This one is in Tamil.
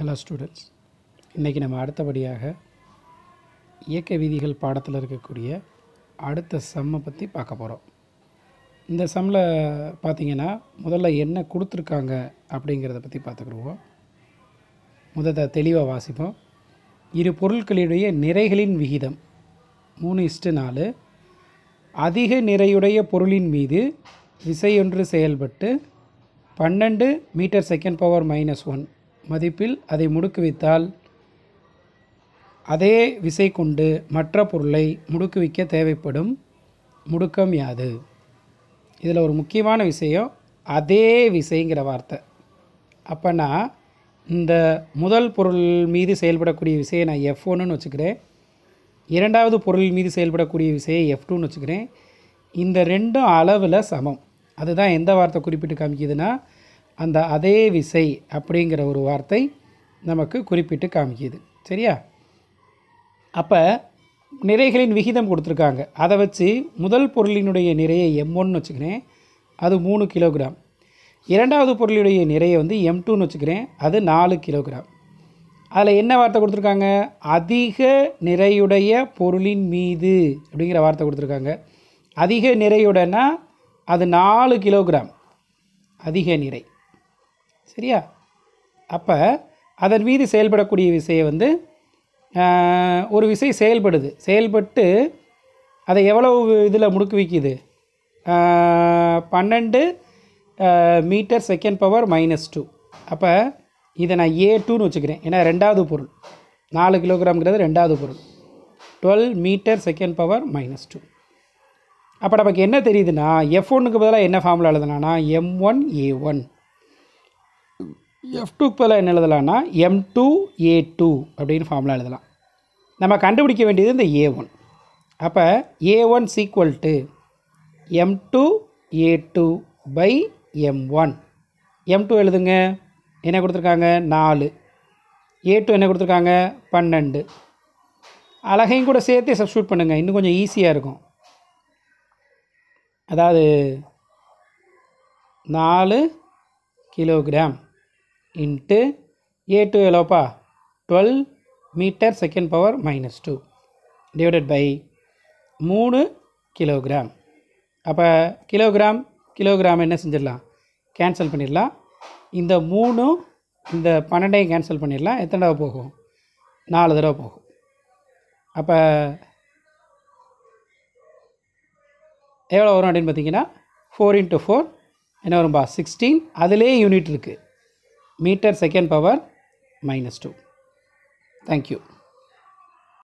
ஹலோ ஸ்டூடெண்ட்ஸ் இன்றைக்கி நம்ம அடுத்தபடியாக இயக்க விதிகள் பாடத்தில் இருக்கக்கூடிய அடுத்த சம்மை பற்றி பார்க்க போகிறோம் இந்த சம்மில் பார்த்திங்கன்னா முதல்ல என்ன கொடுத்துருக்காங்க அப்படிங்கிறத பற்றி பார்த்துக்குருவோம் முதல்ல தெளிவாக வாசிப்போம் இரு பொருட்களுடைய நிறைகளின் விகிதம் மூணு இஷ்டு நாலு அதிக நிறையுடைய பொருளின் மீது விசையொன்று செயல்பட்டு பன்னெண்டு metre second power minus one மதிப்பில் அதை முடுக்குவித்தால் அதே விசை கொண்டு மற்ற பொருளை முடுக்குவிக்க தேவைப்படும் முடுக்கம் யாது இதில் ஒரு முக்கியமான விஷயம் அதே விசைங்கிற வார்த்தை அப்போனா இந்த முதல் பொருள் மீது செயல்படக்கூடிய விசையை நான் எஃப் ஒன்றுன்னு வச்சுக்கிறேன் இரண்டாவது பொருள் மீது செயல்படக்கூடிய விசையை எஃப் டூன்னு வச்சுக்கிறேன் இந்த ரெண்டும் அளவில் சமம் அதுதான் எந்த வார்த்தை குறிப்பிட்டு காமிக்குதுன்னா அந்த அதே விசை அப்படிங்கிற ஒரு வார்த்தை நமக்கு குறிப்பிட்டு காமிக்கிது சரியா அப்போ நிறைகளின் விகிதம் கொடுத்துருக்காங்க அதை வச்சு முதல் பொருளினுடைய நிறையை எம் ஒன்னு வச்சுக்கிறேன் அது மூணு கிலோகிராம் இரண்டாவது பொருளுடைய நிறையை வந்து எம் டூன்னு வச்சுக்கிறேன் அது நாலு கிலோகிராம் அதில் என்ன வார்த்தை கொடுத்துருக்காங்க அதிக நிறையுடைய பொருளின் மீது அப்படிங்கிற வார்த்தை கொடுத்துருக்காங்க அதிக நிறையுடனா அது நாலு கிலோகிராம் அதிக நிறை சரியா அப்போ அதன் மீது செயல்படக்கூடிய விசையை வந்து ஒரு விசை செயல்படுது செயல்பட்டு அதை எவ்வளவு இதில் முடுக்கு வைக்குது பன்னெண்டு metre second power minus two அப்போ இதை நான் ஏ டூன்னு வச்சுக்கிறேன் ஏன்னா ரெண்டாவது பொருள் நாலு கிலோகிராம்ங்கிறது ரெண்டாவது பொருள் twelve metre second power minus two அப்போ நமக்கு என்ன தெரியுதுன்னா எஃப் ஒன்னுக்கு பதிலாக என்ன ஃபார்முலா எழுதுனா M one A one F டூக்கு பதிலாக என்ன எழுதலாம்னா எம் டூ ஏ டூ அப்படின்னு ஃபார்முலா எழுதலாம் நம்ம கண்டுபிடிக்க வேண்டியது இந்த ஏ ஒன் அப்போ A one equal to M two A two by M one M two எழுதுங்க என்ன கொடுத்துருக்காங்க நாலு ஏ டூ என்ன கொடுத்துருக்காங்க பன்னெண்டு அழகையும் கூட சேர்த்து சப்ஸ்டியூட் பண்ணுங்கள் இன்னும் கொஞ்சம் ஈஸியாக இருக்கும் அதாவது நாலு கிலோகிராம் இன்ட்டு ஏ டூ எவ்வளோப்பா twelve metre second power minus two divided by மூணு கிலோகிராம் அப்போ கிலோகிராம் கிலோகிராம் என்ன செஞ்சிடலாம் கேன்சல் பண்ணிடலாம் இந்த மூணும் இந்த பன்னெண்டையும் கேன்சல் பண்ணிடலாம் எத்தனை தடவை போகும் நாலு தடவை போகும் அப்போ எவ்வளோ வரும் அப்படின்னு பார்த்தீங்கன்னா ஃபோர் இன்ட்டு ஃபோர் என்ன வரும்பா சிக்ஸ்டீன் அதிலே யூனிட் இருக்குது meter second power minus 2. Thank you.